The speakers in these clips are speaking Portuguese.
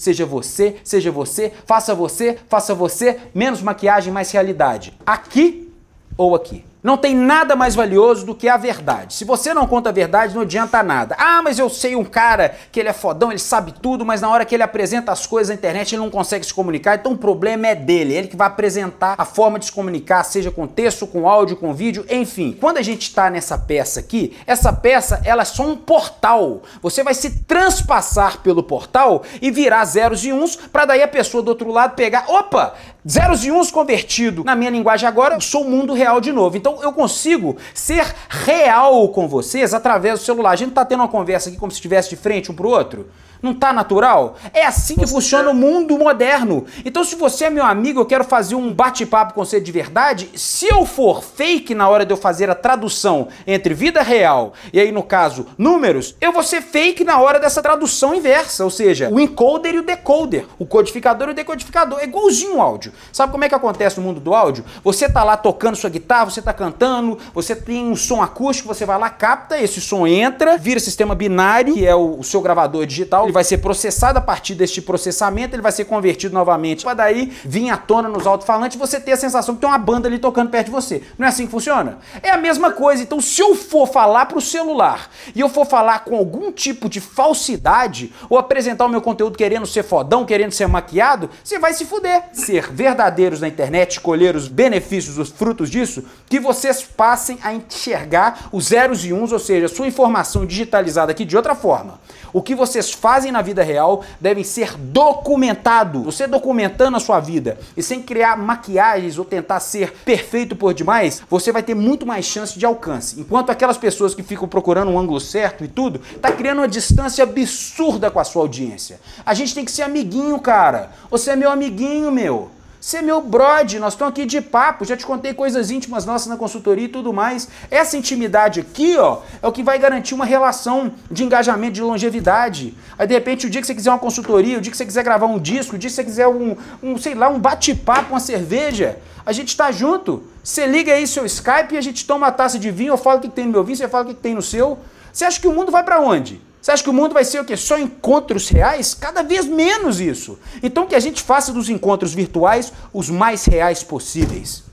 Seja você, seja você, faça você, faça você, menos maquiagem, mais realidade. Aqui ou aqui? Não tem nada mais valioso do que a verdade. Se você não conta a verdade, não adianta nada. Ah, mas eu sei um cara que ele é fodão, ele sabe tudo, mas na hora que ele apresenta as coisas na internet, ele não consegue se comunicar, então o problema é dele. Ele que vai apresentar a forma de se comunicar, seja com texto, com áudio, com vídeo, enfim. Quando a gente está nessa peça aqui, essa peça ela é só um portal. Você vai se transpassar pelo portal e virar zeros e uns para daí a pessoa do outro lado pegar, opa, zeros e uns convertido na minha linguagem agora, sou o mundo real de novo. Então então eu consigo ser real com vocês através do celular. A gente tá tendo uma conversa aqui como se estivesse de frente um pro outro. Não tá natural? É assim que você funciona o mundo moderno. Então, se você é meu amigo, eu quero fazer um bate-papo com você de verdade. Se eu for fake na hora de eu fazer a tradução entre vida real e aí, no caso, números, eu vou ser fake na hora dessa tradução inversa, ou seja, o encoder e o decoder, o codificador e o decodificador. É igualzinho o áudio. Sabe como é que acontece no mundo do áudio? Você tá lá tocando sua guitarra, você tá cantando, você tem um som acústico, você vai lá, capta, esse som entra, vira sistema binário, que é o, o seu gravador digital, ele vai ser processado a partir deste processamento, ele vai ser convertido novamente para daí vir à tona nos alto-falantes você ter a sensação que tem uma banda ali tocando perto de você. Não é assim que funciona? É a mesma coisa. Então, se eu for falar para o celular e eu for falar com algum tipo de falsidade ou apresentar o meu conteúdo querendo ser fodão, querendo ser maquiado, você vai se fuder. Ser verdadeiros na internet, escolher os benefícios, os frutos disso, que você vocês passem a enxergar os zeros e uns, ou seja, sua informação digitalizada aqui de outra forma. O que vocês fazem na vida real devem ser documentado. Você documentando a sua vida e sem criar maquiagens ou tentar ser perfeito por demais, você vai ter muito mais chance de alcance. Enquanto aquelas pessoas que ficam procurando um ângulo certo e tudo, tá criando uma distância absurda com a sua audiência. A gente tem que ser amiguinho, cara. Você é meu amiguinho, meu. Você é meu brode, nós estamos aqui de papo, já te contei coisas íntimas nossas na consultoria e tudo mais. Essa intimidade aqui, ó, é o que vai garantir uma relação de engajamento, de longevidade. Aí, de repente, o dia que você quiser uma consultoria, o dia que você quiser gravar um disco, o dia que você quiser um, um sei lá, um bate-papo, uma cerveja, a gente está junto. Você liga aí seu Skype e a gente toma uma taça de vinho, eu falo o que tem no meu vinho, você fala o que tem no seu. Você acha que o mundo vai para onde? Você acha que o mundo vai ser o quê? Só encontros reais? Cada vez menos isso. Então que a gente faça dos encontros virtuais os mais reais possíveis.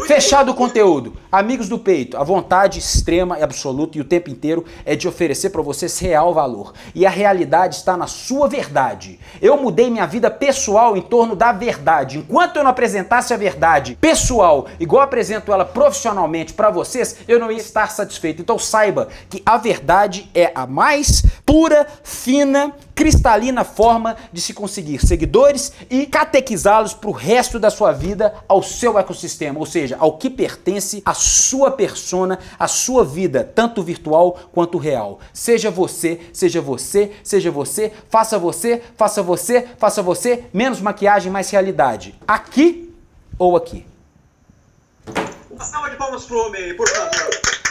Fechado o conteúdo. Amigos do Peito, a vontade extrema e absoluta e o tempo inteiro é de oferecer para vocês real valor. E a realidade está na sua verdade. Eu mudei minha vida pessoal em torno da verdade. Enquanto eu não apresentasse a verdade pessoal, igual apresento ela profissionalmente para vocês, eu não ia estar satisfeito. Então saiba que a verdade é a mais pura, fina cristalina forma de se conseguir seguidores e catequizá-los para o resto da sua vida ao seu ecossistema, ou seja, ao que pertence à sua persona, à sua vida, tanto virtual quanto real. Seja você, seja você, seja você, faça você, faça você, faça você, menos maquiagem, mais realidade. Aqui ou aqui? Uma salva de palmas pro homem, por favor.